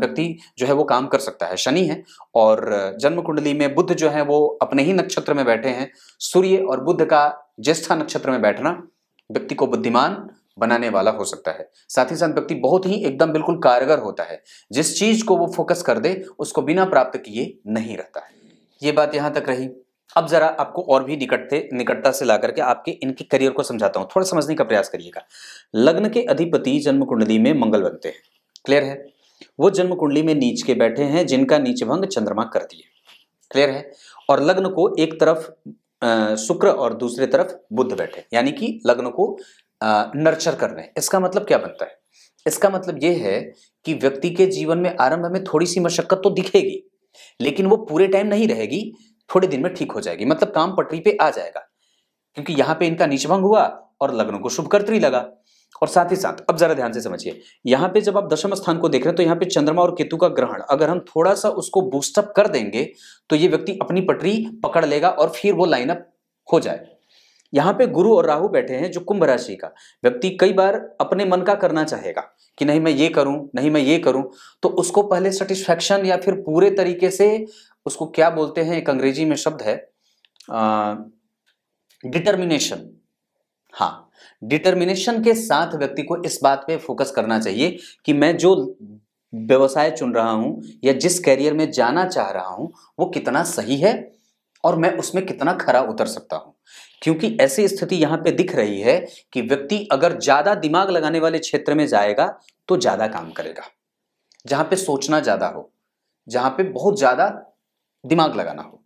व्यक्ति जो है वो काम कर सकता है शनि है और जन्म कुंडली में बुद्ध जो है वो अपने ही नक्षत्र में बैठे हैं सूर्य और बुद्ध का ज्येष्ठा नक्षत्र में बैठना व्यक्ति को बुद्धिमान बनाने वाला हो सकता है साथ ही साथ व्यक्ति बहुत ही एकदम बिल्कुल कारगर होता है जिस चीज को वो फोकस कर दे उसको बिना प्राप्त किए नहीं रहता है ये बात यहां तक रही अब जरा आपको और भी निकटते निकटता से लाकर के आपके इनके करियर को समझाता हूं थोड़ा समझने का प्रयास करिएगा लग्न के अधिपति जन्म कुंडली में मंगल बनते हैं क्लियर है वो जन्म कुंडली में नीच के बैठे हैं जिनका नीच भंग चंद्रमा कर दिए क्लियर है और लग्न को एक तरफ शुक्र और दूसरी तरफ बुद्ध बैठे यानी कि लग्न को नर्चर कर रहे हैं इसका मतलब क्या बनता है इसका मतलब यह है कि व्यक्ति के जीवन में आरंभ में थोड़ी सी मशक्कत तो दिखेगी लेकिन वो पूरे टाइम नहीं रहेगी थोड़े दिन में ठीक हो जाएगी मतलब काम पटरी पे आ जाएगा क्योंकि यहाँ पे इनका नीचभंग हुआ और लग्नों को शुभकर्त्री लगा और साथ ही साथ अब जरा ध्यान से समझिए यहाँ पे जब आप दशम स्थान को देख रहे हैं तो यहाँ पे चंद्रमा और केतु का ग्रहण अगर हम थोड़ा सा उसको बूस्टअप कर देंगे तो ये व्यक्ति अपनी पटरी पकड़ लेगा और फिर वो लाइनअप हो जाए यहाँ पे गुरु और राहु बैठे हैं जो कुंभ राशि का व्यक्ति कई बार अपने मन का करना चाहेगा कि नहीं मैं ये करूं नहीं मैं ये करूं तो उसको पहले सेटिस्फैक्शन या फिर पूरे तरीके से उसको क्या बोलते हैं एक अंग्रेजी में शब्द है डिटर्मिनेशन हाँ डिटर्मिनेशन के साथ व्यक्ति को इस बात पे फोकस करना चाहिए कि मैं जो व्यवसाय चुन रहा हूं या जिस कैरियर में जाना चाह रहा हूं वो कितना सही है और मैं उसमें कितना खरा उतर सकता हूं क्योंकि ऐसी स्थिति यहां पे दिख रही है कि व्यक्ति अगर ज़्यादा दिमाग लगाने वाले क्षेत्र में जाएगा तो ज़्यादा काम करेगा जहां पे सोचना ज़्यादा हो जहां पे बहुत ज़्यादा दिमाग लगाना हो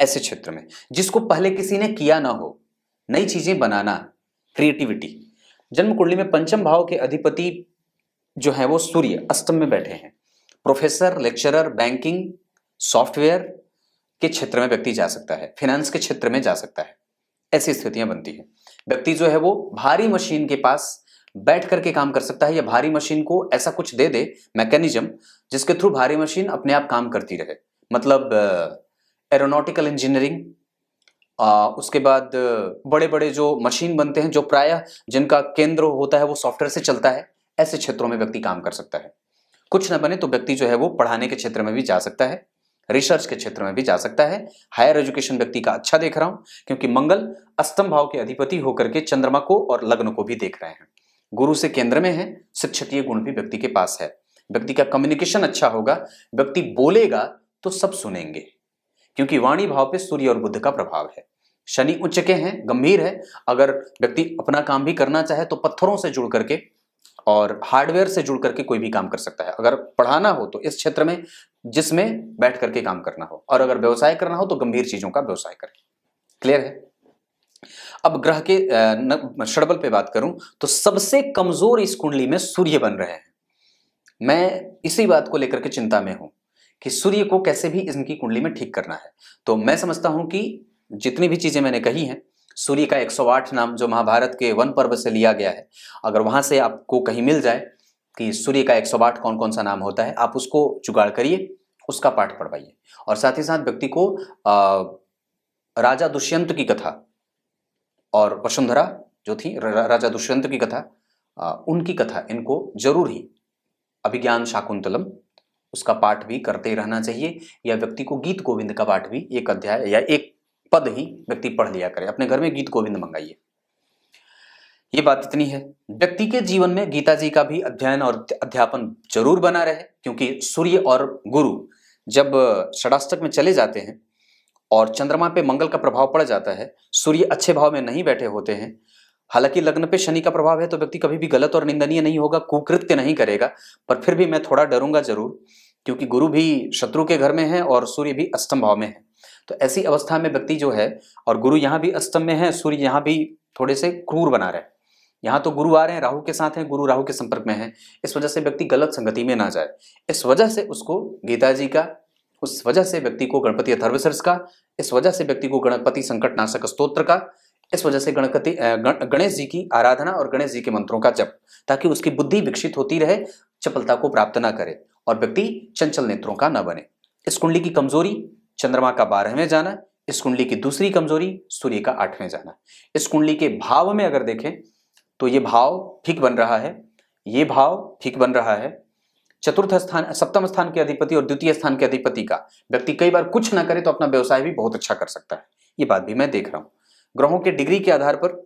ऐसे क्षेत्र में जिसको पहले किसी ने किया ना हो नई चीज़ें बनाना क्रिएटिविटी जन्म कुंडली में पंचम भाव के अधिपति जो है वो सूर्य अष्टम में बैठे हैं प्रोफेसर लेक्चरर बैंकिंग सॉफ्टवेयर के क्षेत्र में व्यक्ति जा सकता है फिनेंस के क्षेत्र में जा सकता है ऐसी स्थितियां बनती हैं व्यक्ति जो है वो भारी मशीन के पास बैठ करके काम कर सकता है या भारी मशीन को ऐसा कुछ दे दे मैकेनिज्म जिसके थ्रू भारी मशीन अपने आप काम करती रहे मतलब एरोनॉटिकल इंजीनियरिंग आ, उसके बाद बड़े बड़े जो मशीन बनते हैं जो प्रायः जिनका केंद्र होता है वो सॉफ्टवेयर से चलता है ऐसे क्षेत्रों में व्यक्ति काम कर सकता है कुछ ना बने तो व्यक्ति जो है वो पढ़ाने के क्षेत्र में भी जा सकता है रिसर्च के क्षेत्र में भी जा सकता है हायर एजुकेशन व्यक्ति का अच्छा देख रहा हूं क्योंकि मंगल अस्तम भाव के अधिपति होकर के चंद्रमा को और लग्न को भी देख रहे हैं गुरु से केंद्र में है शिक्षकीय गुण भी व्यक्ति के पास है व्यक्ति का कम्युनिकेशन अच्छा होगा व्यक्ति बोलेगा तो सब सुनेंगे क्योंकि वाणी भाव पे सूर्य और बुद्ध का प्रभाव है शनि उच्च के हैं गंभीर है अगर व्यक्ति अपना काम भी करना चाहे तो पत्थरों से जुड़ करके और हार्डवेयर से जुड़ करके कोई भी काम कर सकता है अगर पढ़ाना हो तो इस क्षेत्र में जिसमें बैठ करके काम करना हो और अगर व्यवसाय करना हो तो गंभीर चीजों का व्यवसाय करें क्लियर है अब ग्रह के षडबल पे बात करूं तो सबसे कमजोर इस कुंडली में सूर्य बन रहे हैं मैं इसी बात को लेकर के चिंता में हूं कि सूर्य को कैसे भी इनकी कुंडली में ठीक करना है तो मैं समझता हूं कि जितनी भी चीज़ें मैंने कही हैं सूर्य का 108 नाम जो महाभारत के वन पर्व से लिया गया है अगर वहां से आपको कहीं मिल जाए कि सूर्य का 108 कौन कौन सा नाम होता है आप उसको जुगाड़ करिए उसका पाठ पढ़वाइए और साथ ही साथ व्यक्ति को आ, राजा दुष्यंत की कथा और वसुंधरा जो थी राजा दुष्यंत की कथा उनकी कथा इनको जरूर ही अभिज्ञान शाकुंतलम उसका पाठ भी करते रहना चाहिए या व्यक्ति को गीत गोविंद का पाठ भी एक अध्याय या एक पद ही व्यक्ति पढ़ लिया करे अपने घर में गीत गोविंद मंगाइए ये बात इतनी है व्यक्ति के जीवन में गीता जी का भी अध्ययन और अध्यापन जरूर बना रहे क्योंकि सूर्य और गुरु जब षडाष्टक में चले जाते हैं और चंद्रमा पे मंगल का प्रभाव पड़ जाता है सूर्य अच्छे भाव में नहीं बैठे होते हैं हालांकि लग्न पे शनि का प्रभाव है तो व्यक्ति कभी भी गलत और निंदनीय नहीं होगा कुकृत्य नहीं करेगा पर फिर भी मैं थोड़ा डरूंगा जरूर क्योंकि गुरु भी शत्रु के घर में है और सूर्य भी अष्टम भाव में है तो ऐसी अवस्था में व्यक्ति जो है और गुरु यहाँ भी अष्टम में है सूर्य यहाँ भी थोड़े से क्रूर बना रहे हैं यहाँ तो गुरु आ रहे हैं राहु के साथ हैं गुरु राहु के संपर्क में है इस वजह से व्यक्ति गलत संगति में ना जाए इस वजह से उसको गीता जी का उस वजह से व्यक्ति को गणपति अथर्वसर्स का इस वजह से व्यक्ति को गणपति संकट नाशक स्त्रोत्र का इस वजह से गणपति गणेश जी की आराधना और गणेश जी के मंत्रों का जप ताकि उसकी बुद्धि विकसित होती रहे चपलता को प्राप्त न करे और व्यक्ति चंचल नेत्रों का न बने इस कुंडली की कमजोरी चंद्रमा का बारहवें जाना इस कुंडली की दूसरी कमजोरी सूर्य का आठवें जाना इस कुंडली के भाव में अगर देखें तो ये भाव ठीक बन रहा है ये भाव ठीक बन रहा है चतुर्थ स्थान सप्तम स्थान के अधिपति और द्वितीय स्थान के अधिपति का व्यक्ति कई बार कुछ ना करे तो अपना व्यवसाय भी बहुत अच्छा कर सकता है ये बात भी मैं देख रहा हूँ ग्रहों के डिग्री के आधार पर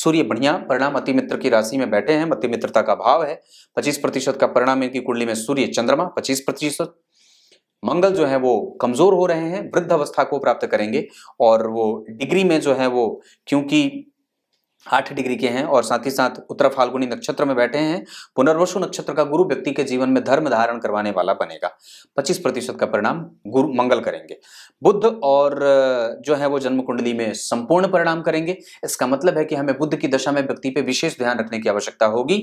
सूर्य बढ़िया परिणाम अति मित्र की राशि में बैठे हैं मति मित्रता का भाव है 25 प्रतिशत का परिणाम इनकी कुंडली में सूर्य चंद्रमा 25 प्रतिशत मंगल जो है वो कमजोर हो रहे हैं वृद्ध अवस्था को प्राप्त करेंगे और वो डिग्री में जो है वो क्योंकि आठ डिग्री के हैं और साथ ही साथ उत्तर फाल्गुनी नक्षत्र में बैठे हैं पुनर्वसु नक्षत्र का गुरु व्यक्ति के जीवन में धर्म धारण करवाने वाला बनेगा 25 प्रतिशत का परिणाम गुरु मंगल करेंगे बुद्ध और जो है वो जन्म कुंडली में संपूर्ण परिणाम करेंगे इसका मतलब है कि हमें बुद्ध की दशा में व्यक्ति पर विशेष ध्यान रखने की आवश्यकता होगी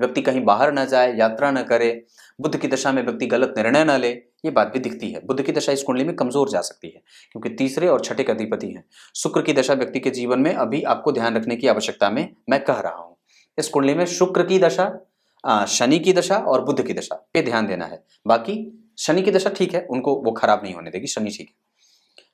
व्यक्ति कहीं बाहर न जाए यात्रा न करे बुद्ध की दशा में व्यक्ति गलत निर्णय न ले ये बात भी दिखती है बुद्ध की दशा इस कुंडली में कमजोर जा सकती है क्योंकि तीसरे और छठे के अधिपति हैं शुक्र की दशा व्यक्ति के जीवन में अभी आपको ध्यान रखने की आवश्यकता में मैं कह रहा हूँ इस कुंडली में शुक्र की दशा शनि की दशा और बुद्ध की दशा पे ध्यान देना है बाकी शनि की दशा ठीक है उनको वो खराब नहीं होने देगी शनि ठीक है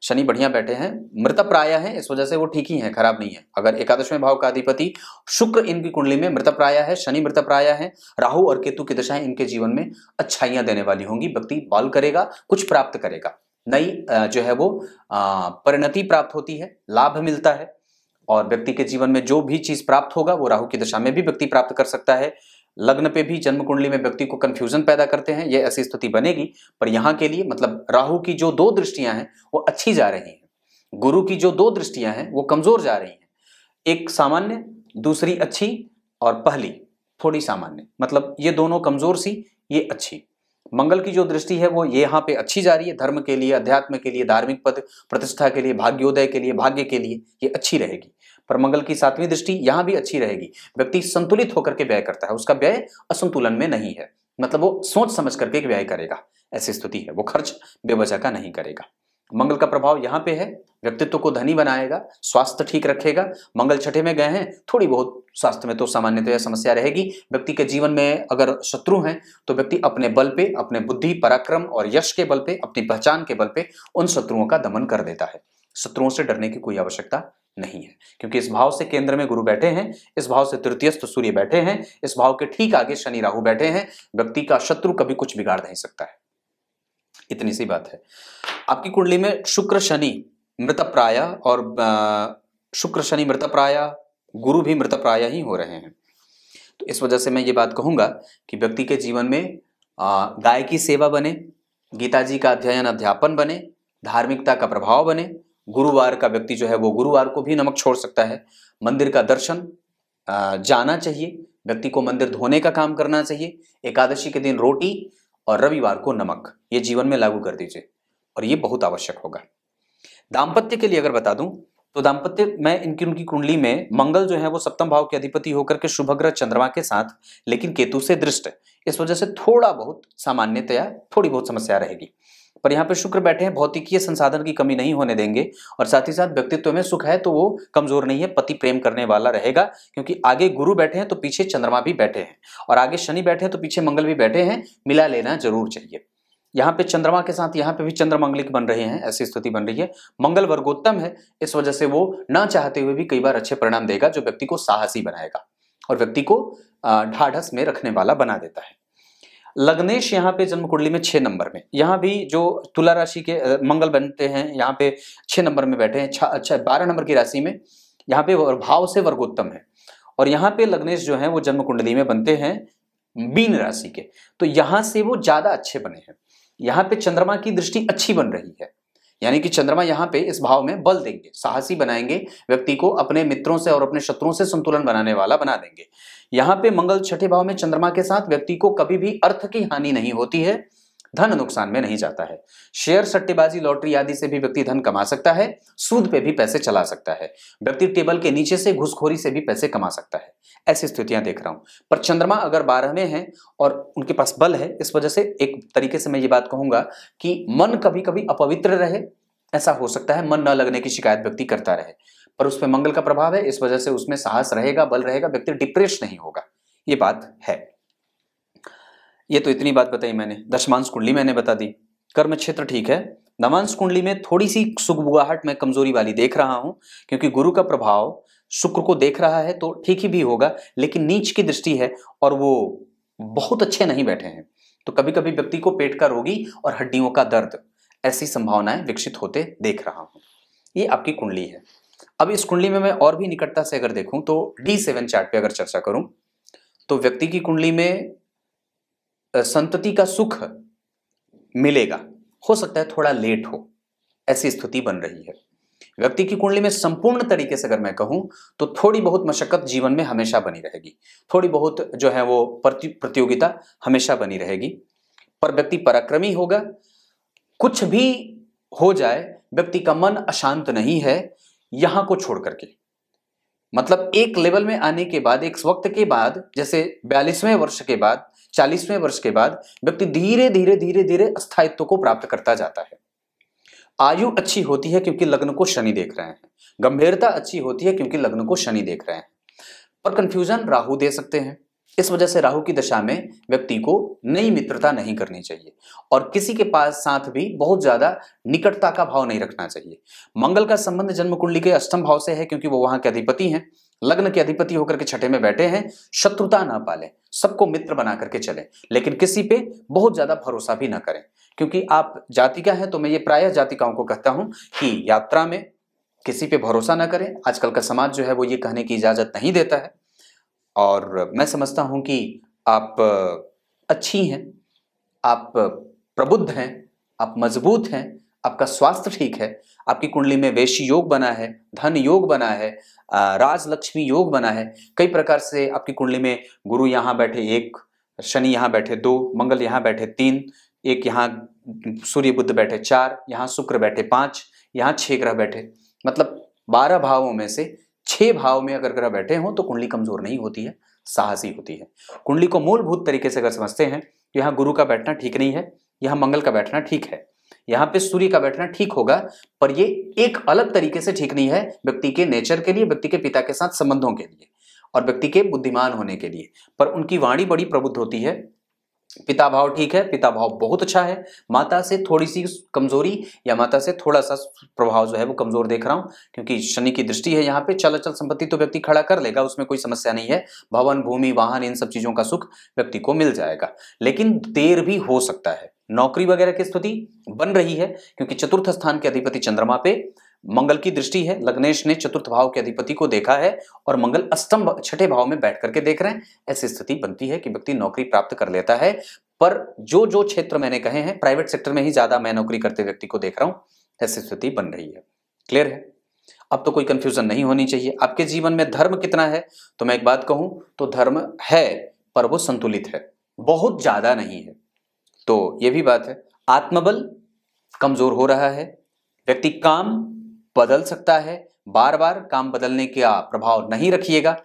शनि बढ़िया बैठे हैं मृतप्राय है इस वजह से वो ठीक ही है खराब नहीं है अगर एकादशवें भाव का अधिपति शुक्र इनकी कुंडली में मृत प्राय है शनि मृत प्राय है राहु और केतु की दशाएं इनके जीवन में अच्छाइयां देने वाली होंगी व्यक्ति बाल करेगा कुछ प्राप्त करेगा नई जो है वो परिणति प्राप्त होती है लाभ मिलता है और व्यक्ति के जीवन में जो भी चीज प्राप्त होगा वो राहु की दशा में भी व्यक्ति प्राप्त कर सकता है लग्न पे भी जन्म कुंडली में व्यक्ति को कंफ्यूजन पैदा करते हैं ये ऐसी स्थिति बनेगी पर यहाँ के लिए मतलब राहु की जो दो दृष्टियां हैं वो अच्छी जा रही हैं गुरु की जो दो दृष्टियां हैं वो कमजोर जा रही हैं एक सामान्य दूसरी अच्छी और पहली थोड़ी सामान्य मतलब ये दोनों कमजोर सी ये अच्छी मंगल की जो दृष्टि है वो ये यहाँ पे अच्छी जा रही है धर्म के लिए अध्यात्म के लिए धार्मिक पद प्रतिष्ठा के लिए भाग्योदय के लिए भाग्य के लिए ये अच्छी रहेगी पर मंगल की सातवीं दृष्टि यहाँ भी अच्छी रहेगी व्यक्ति संतुलित होकर के व्यय करता है उसका व्यय असंतुलन में नहीं है मतलब वो सोच समझ करके व्यय करेगा ऐसी स्थिति है वो खर्च बेवजह का नहीं करेगा मंगल का प्रभाव यहाँ पे है व्यक्तित्व को धनी बनाएगा स्वास्थ्य ठीक रखेगा मंगल छठे में गए हैं थोड़ी बहुत स्वास्थ्य में तो सामान्यतः समस्या रहेगी व्यक्ति के जीवन में अगर शत्रु हैं तो व्यक्ति अपने बल पे अपने बुद्धि पराक्रम और यश के बल पे अपनी पहचान के बल पे उन शत्रुओं का दमन कर देता है शत्रुओं से डरने की कोई आवश्यकता नहीं है क्योंकि इस भाव से केंद्र में गुरु बैठे हैं इस भाव से तृतीयस्थ सूर्य बैठे हैं इस भाव के ठीक आगे शनि राहु बैठे हैं व्यक्ति का शत्रु कभी कुछ बिगाड़ नहीं सकता है इतनी सी बात है आपकी कुंडली में शुक्र शनि प्राय और शुक्र शनि प्राय गुरु भी मृतप्राय ही हो रहे हैं तो इस वजह से मैं ये बात कहूँगा कि व्यक्ति के जीवन में गाय की सेवा बने गीता जी का अध्ययन अध्यापन बने धार्मिकता का प्रभाव बने गुरुवार का व्यक्ति जो है वो गुरुवार को भी नमक छोड़ सकता है मंदिर का दर्शन जाना चाहिए व्यक्ति को मंदिर धोने का काम करना चाहिए एकादशी के दिन रोटी और रविवार को नमक ये जीवन में लागू कर दीजिए और ये बहुत आवश्यक होगा दाम्पत्य के लिए अगर बता दूं तो दाम्पत्य में इनकी उनकी कुंडली में मंगल जो है वो सप्तम भाव के अधिपति होकर के शुभग्रह चंद्रमा के साथ लेकिन केतु से दृष्ट इस वजह से थोड़ा बहुत सामान्यतया थोड़ी बहुत समस्या रहेगी पर यहाँ पे शुक्र बैठे हैं भौतिकीय संसाधन की कमी नहीं होने देंगे और साथ ही साथ व्यक्तित्व में सुख है तो वो कमजोर नहीं है पति प्रेम करने वाला रहेगा क्योंकि आगे गुरु बैठे हैं तो पीछे चंद्रमा भी बैठे हैं और आगे शनि बैठे हैं तो पीछे मंगल भी बैठे हैं मिला लेना जरूर चाहिए यहाँ पे चंद्रमा के साथ यहाँ पे भी चंद्रमंगलिक बन रहे हैं ऐसी स्थिति बन रही है मंगल वर्गोत्तम है इस वजह से वो ना चाहते हुए भी कई बार अच्छे परिणाम देगा जो व्यक्ति को साहसी बनाएगा और व्यक्ति को ढाढ़स में रखने वाला बना देता है लग्नेश यहाँ पे जन्म कुंडली में छह नंबर में यहाँ भी जो तुला राशि के मंगल बनते हैं यहाँ पे छह नंबर में बैठे हैं अच्छा बारह नंबर की राशि में यहाँ पे भाव से वर्गोत्तम है और यहाँ पे लग्नेश जो है वो जन्म कुंडली में बनते हैं बीन राशि के तो यहाँ से वो ज़्यादा अच्छे बने हैं यहाँ पे चंद्रमा की दृष्टि अच्छी बन रही है यानी कि चंद्रमा यहाँ पे इस भाव में बल देंगे साहसी बनाएंगे व्यक्ति को अपने मित्रों से और अपने शत्रुओं से संतुलन बनाने वाला बना देंगे यहाँ पे मंगल छठे भाव में चंद्रमा के साथ व्यक्ति को कभी भी अर्थ की हानि नहीं होती है धन नुकसान में नहीं जाता है शेयर सट्टेबाजी लॉटरी आदि से भी व्यक्ति धन कमा सकता है सूद पे भी पैसे चला सकता है व्यक्ति टेबल के नीचे से घुसखोरी से भी पैसे कमा सकता है ऐसी स्थितियां देख रहा हूं पर चंद्रमा अगर बारह में है और उनके पास बल है इस वजह से एक तरीके से मैं ये बात कहूंगा कि मन कभी कभी अपवित्र रहे ऐसा हो सकता है मन न लगने की शिकायत व्यक्ति करता रहे पर उसमें मंगल का प्रभाव है इस वजह से उसमें साहस रहेगा बल रहेगा व्यक्ति डिप्रेस नहीं होगा ये बात है ये तो इतनी बात बताई मैंने दशमांश कुंडली मैंने बता दी कर्म क्षेत्र ठीक है नवांश कुंडली में थोड़ी सी सुगबुगाहट में कमजोरी वाली देख रहा हूं क्योंकि गुरु का प्रभाव शुक्र को देख रहा है तो ठीक ही भी होगा लेकिन नीच की दृष्टि है और वो बहुत अच्छे नहीं बैठे हैं तो कभी कभी व्यक्ति को पेट का रोगी और हड्डियों का दर्द ऐसी संभावनाएं विकसित होते देख रहा हूं ये आपकी कुंडली है अब इस कुंडली में मैं और भी निकटता से अगर देखूं तो डी सेवन चार्ट पे अगर चर्चा करूं तो व्यक्ति की कुंडली में संतति का सुख मिलेगा हो सकता है थोड़ा लेट हो ऐसी स्थिति बन रही है व्यक्ति की कुंडली में संपूर्ण तरीके से अगर मैं कहूं तो थोड़ी बहुत मशक्कत जीवन में हमेशा बनी रहेगी थोड़ी बहुत जो है वो प्रतियोगिता हमेशा बनी रहेगी पर व्यक्ति पराक्रमी होगा कुछ भी हो जाए व्यक्ति का मन अशांत नहीं है यहां को छोड़ करके मतलब एक लेवल में आने के बाद एक वक्त के बाद जैसे बयालीसवें वर्ष के बाद चालीसवें वर्ष के बाद व्यक्ति धीरे धीरे धीरे धीरे अस्थायित्व को प्राप्त करता जाता है आयु अच्छी होती है क्योंकि लग्न को शनि देख रहे हैं गंभीरता अच्छी होती है क्योंकि लग्न को शनि देख रहे हैं पर कंफ्यूजन राहु दे सकते हैं इस वजह से राहु की दशा में व्यक्ति को नई मित्रता नहीं करनी चाहिए और किसी के पास साथ भी बहुत ज्यादा निकटता का भाव नहीं रखना चाहिए मंगल का संबंध जन्म कुंडली के अष्टम भाव से है क्योंकि वो वहां के अधिपति हैं लग्न के अधिपति होकर के छठे में बैठे हैं शत्रुता ना पालें सबको मित्र बना करके चलें लेकिन किसी पे बहुत ज़्यादा भरोसा भी ना करें क्योंकि आप जातिका हैं तो मैं ये प्राय जातिकाओं को कहता हूं कि यात्रा में किसी पे भरोसा ना करें आजकल का समाज जो है वो ये कहने की इजाज़त नहीं देता है और मैं समझता हूं कि आप अच्छी हैं आप प्रबुद्ध हैं आप मजबूत हैं आपका स्वास्थ्य ठीक है आपकी कुंडली में वेश योग बना है धन योग बना है राजलक्ष्मी योग बना है कई प्रकार से आपकी कुंडली में गुरु यहाँ बैठे एक शनि यहाँ बैठे दो मंगल यहाँ बैठे तीन एक यहाँ सूर्य बुद्ध बैठे चार यहाँ शुक्र बैठे पाँच यहाँ छः ग्रह बैठे मतलब बारह भावों में से छः भाव में अगर ग्रह बैठे हों तो कुंडली कमज़ोर नहीं होती है साहसी होती है कुंडली को मूलभूत तरीके से अगर समझते हैं तो यहाँ गुरु का बैठना ठीक नहीं है यहाँ मंगल का बैठना ठीक है यहां पे सूर्य का बैठना ठीक होगा पर ये एक अलग तरीके से ठीक नहीं है व्यक्ति के नेचर के लिए व्यक्ति के पिता के साथ संबंधों के लिए और व्यक्ति के बुद्धिमान होने के लिए पर उनकी वाणी बड़ी प्रबुद्ध होती है पिता भाव ठीक है पिता भाव बहुत अच्छा है माता से थोड़ी सी कमजोरी या माता से थोड़ा सा प्रभाव जो है वो कमजोर देख रहा हूं क्योंकि शनि की दृष्टि है यहाँ पे चल अचल संपत्ति तो व्यक्ति खड़ा कर लेगा उसमें कोई समस्या नहीं है भवन भूमि वाहन इन सब चीजों का सुख व्यक्ति को मिल जाएगा लेकिन देर भी हो सकता है नौकरी वगैरह की स्थिति बन रही है क्योंकि चतुर्थ स्थान के अधिपति चंद्रमा पे मंगल की दृष्टि है लग्नेश ने चतुर्थ भाव के अधिपति को देखा है और मंगल अष्टम छठे भाव में बैठ करके देख रहे हैं ऐसी स्थिति बनती है कि व्यक्ति नौकरी प्राप्त कर लेता है पर जो जो क्षेत्र मैंने कहे हैं प्राइवेट सेक्टर में ही ज्यादा मैं नौकरी करते व्यक्ति को देख रहा हूं ऐसी स्थिति बन रही है क्लियर है अब तो कोई कंफ्यूजन नहीं होनी चाहिए आपके जीवन में धर्म कितना है तो मैं एक बात कहूं तो धर्म है पर वो संतुलित है बहुत ज्यादा नहीं है तो ये भी बात है आत्मबल कमजोर हो रहा है व्यक्ति काम बदल सकता है बार बार काम बदलने का प्रभाव नहीं रखिएगा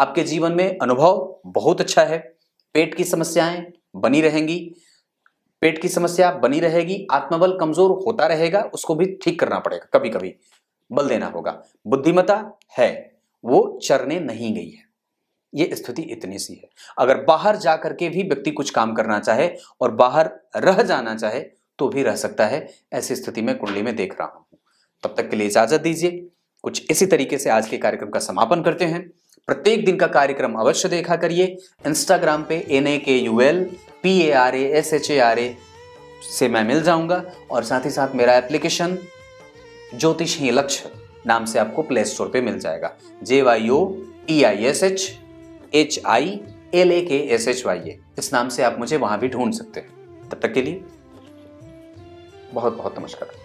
आपके जीवन में अनुभव बहुत अच्छा है पेट की समस्याएं बनी रहेंगी पेट की समस्या बनी रहेगी आत्मबल कमजोर होता रहेगा उसको भी ठीक करना पड़ेगा कभी कभी बल देना होगा बुद्धिमता है वो चरने नहीं गई है ये स्थिति इतनी सी है अगर बाहर जा करके भी व्यक्ति कुछ काम करना चाहे और बाहर रह जाना चाहे तो भी रह सकता है ऐसी स्थिति में कुंडली में देख रहा हूं तब तक के लिए इजाजत दीजिए कुछ इसी तरीके से आज के कार्यक्रम का समापन करते हैं प्रत्येक दिन का कार्यक्रम अवश्य देखा करिए इंस्टाग्राम पे N A K U L P A R A S H A R A से मैं मिल जाऊंगा और साथ ही साथ मेरा एप्लीकेशन ज्योतिष ही लक्ष्य नाम से आपको प्ले स्टोर पे मिल जाएगा J Y O E I S H H I L A K S H Y ए इस नाम से आप मुझे वहां भी ढूंढ सकते हैं तब तक के लिए बहुत बहुत नमस्कार